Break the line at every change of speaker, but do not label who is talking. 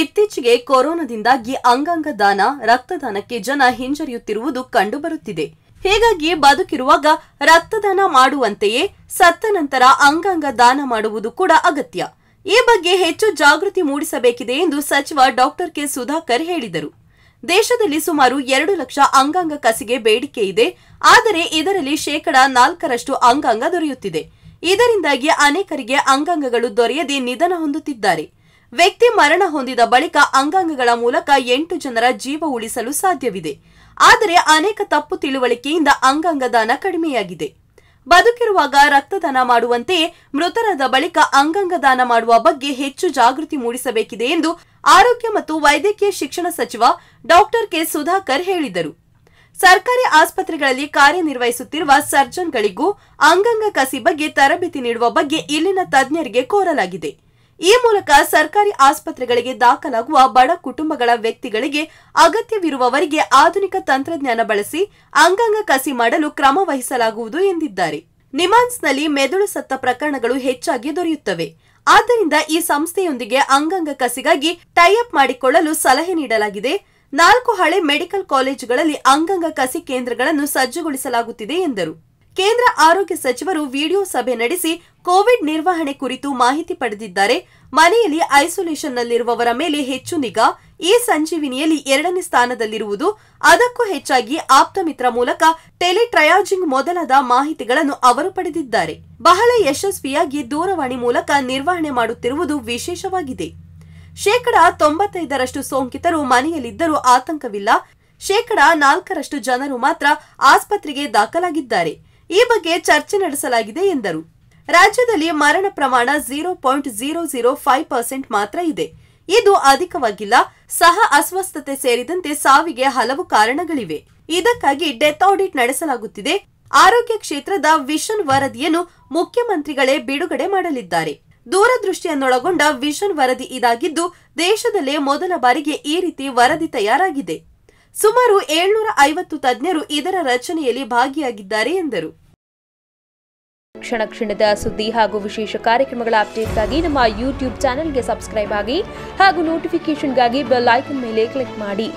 ಇತ್ತೀಚೆಗೆ ಕೊರೋನಾದಿಂದಾಗಿ ಅಂಗಾಂಗ ದಾನ ರಕ್ತದಾನಕ್ಕೆ ಜನ ಹಿಂಜರಿಯುತ್ತಿರುವುದು ಕಂಡುಬರುತ್ತಿದೆ ಹೀಗಾಗಿ ಬದುಕಿರುವಾಗ ರಕ್ತದಾನ ಮಾಡುವಂತೆಯೇ ಸತ್ತ ನಂತರ ಅಂಗಾಂಗ ದಾನ ಮಾಡುವುದು ಕೂಡ ಅಗತ್ಯ ಈ ಬಗ್ಗೆ ಹೆಚ್ಚು ಜಾಗೃತಿ ಮೂಡಿಸಬೇಕಿದೆ ಎಂದು ಸಚಿವ ಡಾಕ್ಟರ್ ಕೆ ಸುಧಾಕರ್ ಹೇಳಿದರು ದೇಶದಲ್ಲಿ ಸುಮಾರು ಎರಡು ಲಕ್ಷ ಅಂಗಾಂಗ ಕಸಿಗೆ ಬೇಡಿಕೆ ಇದೆ ಆದರೆ ಇದರಲ್ಲಿ ಶೇಕಡಾ ನಾಲ್ಕರಷ್ಟು ಅಂಗಾಂಗ ದೊರೆಯುತ್ತಿದೆ ಇದರಿಂದಾಗಿ ಅನೇಕರಿಗೆ ಅಂಗಾಂಗಗಳು ದೊರೆಯದೆ ನಿಧನ ಹೊಂದುತ್ತಿದ್ದಾರೆ ವ್ಯಕ್ತಿ ಮರಣ ಹೊಂದಿದ ಬಳಿಕ ಅಂಗಾಂಗಗಳ ಮೂಲಕ ಎಂಟು ಜನರ ಜೀವ ಉಳಿಸಲು ಸಾಧ್ಯವಿದೆ ಆದರೆ ಅನೇಕ ತಪ್ಪು ತಿಳುವಳಿಕೆಯಿಂದ ಅಂಗಾಂಗ ದಾನ ಕಡಿಮೆಯಾಗಿದೆ ಬದುಕಿರುವಾಗ ರಕ್ತದಾನ ಮಾಡುವಂತೆಯೇ ಮೃತರಾದ ಬಳಿಕ ಅಂಗಾಂಗ ದಾನ ಮಾಡುವ ಬಗ್ಗೆ ಹೆಚ್ಚು ಜಾಗೃತಿ ಮೂಡಿಸಬೇಕಿದೆ ಎಂದು ಆರೋಗ್ಯ ಮತ್ತು ವೈದ್ಯಕೀಯ ಶಿಕ್ಷಣ ಸಚಿವ ಡಾಕ್ಟರ್ ಕೆ ಸುಧಾಕರ್ ಹೇಳಿದರು ಸರ್ಕಾರಿ ಆಸ್ಪತ್ರೆಗಳಲ್ಲಿ ಕಾರ್ಯನಿರ್ವಹಿಸುತ್ತಿರುವ ಸರ್ಜನ್ಗಳಿಗೂ ಅಂಗಾಂಗ ಕಸಿ ಬಗ್ಗೆ ತರಬೇತಿ ನೀಡುವ ಬಗ್ಗೆ ಇಲ್ಲಿನ ತಜ್ಞರಿಗೆ ಕೋರಲಾಗಿದೆ ಈ ಮೂಲಕ ಸರ್ಕಾರಿ ಆಸ್ಪತ್ರೆಗಳಿಗೆ ದಾಖಲಾಗುವ ಬಡ ಕುಟುಂಬಗಳ ವ್ಯಕ್ತಿಗಳಿಗೆ ಅಗತ್ಯವಿರುವವರಿಗೆ ಆಧುನಿಕ ತಂತ್ರಜ್ಞಾನ ಬಳಸಿ ಅಂಗಾಂಗ ಕಸಿ ಮಾಡಲು ಕ್ರಮ ವಹಿಸಲಾಗುವುದು ಎಂದಿದ್ದಾರೆ ನಿಮಾನ್ಸ್ನಲ್ಲಿ ಮೆದುಳು ಸತ್ತ ಪ್ರಕರಣಗಳು ಹೆಚ್ಚಾಗಿ ದೊರೆಯುತ್ತವೆ ಆದ್ದರಿಂದ ಈ ಸಂಸ್ಥೆಯೊಂದಿಗೆ ಅಂಗಾಂಗ ಕಸಿಗಾಗಿ ಟೈಅಪ್ ಮಾಡಿಕೊಳ್ಳಲು ಸಲಹೆ ನೀಡಲಾಗಿದೆ ನಾಲ್ಕು ಹಳೆ ಮೆಡಿಕಲ್ ಕಾಲೇಜುಗಳಲ್ಲಿ ಅಂಗಾಂಗ ಕಸಿ ಕೇಂದ್ರಗಳನ್ನು ಸಜ್ಜುಗೊಳಿಸಲಾಗುತ್ತಿದೆ ಎಂದರು ಕೇಂದ್ರ ಆರೋಗ್ಯ ಸಚಿವರು ವಿಡಿಯೋ ಸಭೆ ನಡೆಸಿ ಕೋವಿಡ್ ನಿರ್ವಹಣೆ ಕುರಿತು ಮಾಹಿತಿ ಪಡೆದಿದ್ದಾರೆ ಮನೆಯಲ್ಲಿ ಐಸೋಲೇಷನ್ನಲ್ಲಿರುವವರ ಮೇಲೆ ಹೆಚ್ಚು ನಿಗಾ ಈ ಸಂಜೀವಿನಿಯಲ್ಲಿ ಎರಡನೇ ಸ್ಥಾನದಲ್ಲಿರುವುದು ಅದಕ್ಕೂ ಹೆಚ್ಚಾಗಿ ಆಪ್ತಮಿತ್ರ ಮೂಲಕ ಟೆಲಿ ಟ್ರಯಾಜಿಂಗ್ ಮೊದಲಾದ ಮಾಹಿತಿಗಳನ್ನು ಅವರು ಪಡೆದಿದ್ದಾರೆ ಬಹಳ ಯಶಸ್ವಿಯಾಗಿ ದೂರವಾಣಿ ಮೂಲಕ ನಿರ್ವಹಣೆ ಮಾಡುತ್ತಿರುವುದು ವಿಶೇಷವಾಗಿದೆ ಶೇಕಡ ತೊಂಬತ್ತೈದರಷ್ಟು ಸೋಂಕಿತರು ಮನೆಯಲ್ಲಿದ್ದರೂ ಆತಂಕವಿಲ್ಲ ಶೇಕಡ ನಾಲ್ಕರಷ್ಟು ಜನರು ಮಾತ್ರ ಆಸ್ಪತ್ರೆಗೆ ದಾಖಲಾಗಿದ್ದಾರೆ ಈ ಬಗ್ಗೆ ಚರ್ಚೆ ನಡೆಸಲಾಗಿದೆ ಎಂದರು ರಾಜ್ಯದಲ್ಲಿ ಮರಣ ಪ್ರಮಾಣ zero point zero zero five percent ಮಾತ್ರ ಇದೆ ಇದು ಅಧಿಕವಾಗಿಲ್ಲ ಸಹ ಅಸ್ವಸ್ಥತೆ ಸೇರಿದಂತೆ ಸಾವಿಗೆ ಹಲವು ಕಾರಣಗಳಿವೆ ಇದಕ್ಕಾಗಿ ಡೆತ್ ಆಡಿಟ್ ನಡೆಸಲಾಗುತ್ತಿದೆ ಆರೋಗ್ಯ ಕ್ಷೇತ್ರದ ವಿಷನ್ ವರದಿಯನ್ನು ಮುಖ್ಯಮಂತ್ರಿಗಳೇ ಬಿಡುಗಡೆ ಮಾಡಲಿದ್ದಾರೆ ದೂರದೃಷ್ಟಿಯನ್ನೊಳಗೊಂಡ ವಿಷನ್ ವರದಿ ಇದಾಗಿದ್ದು ದೇಶದಲ್ಲೇ ಮೊದಲ ಬಾರಿಗೆ ಈ ರೀತಿ ವರದಿ ತಯಾರಾಗಿದೆ ಸುಮಾರು ಏಳ್ನೂರ ಐವತ್ತು ತಜ್ಞರು ಇದರ ರಚನೆಯಲ್ಲಿ ಭಾಗಿಯಾಗಿದ್ದಾರೆ ಎಂದರು ಕ್ಷಣ ಕ್ಷಣದ ಸುದ್ದಿ ಹಾಗೂ ವಿಶೇಷ ಕಾರ್ಯಕ್ರಮಗಳ ಅಪ್ಡೇಟ್ಗಾಗಿ ನಮ್ಮ ಯೂಟ್ಯೂಬ್ ಚಾನೆಲ್ಗೆ ಸಬ್ಸ್ಕ್ರೈಬ್ ಆಗಿ ಹಾಗೂ ನೋಟಿಫಿಕೇಶನ್ಗಾಗಿ ಬೆಲ್ ಐಕನ್ ಮೇಲೆ ಕ್ಲಿಕ್ ಮಾಡಿ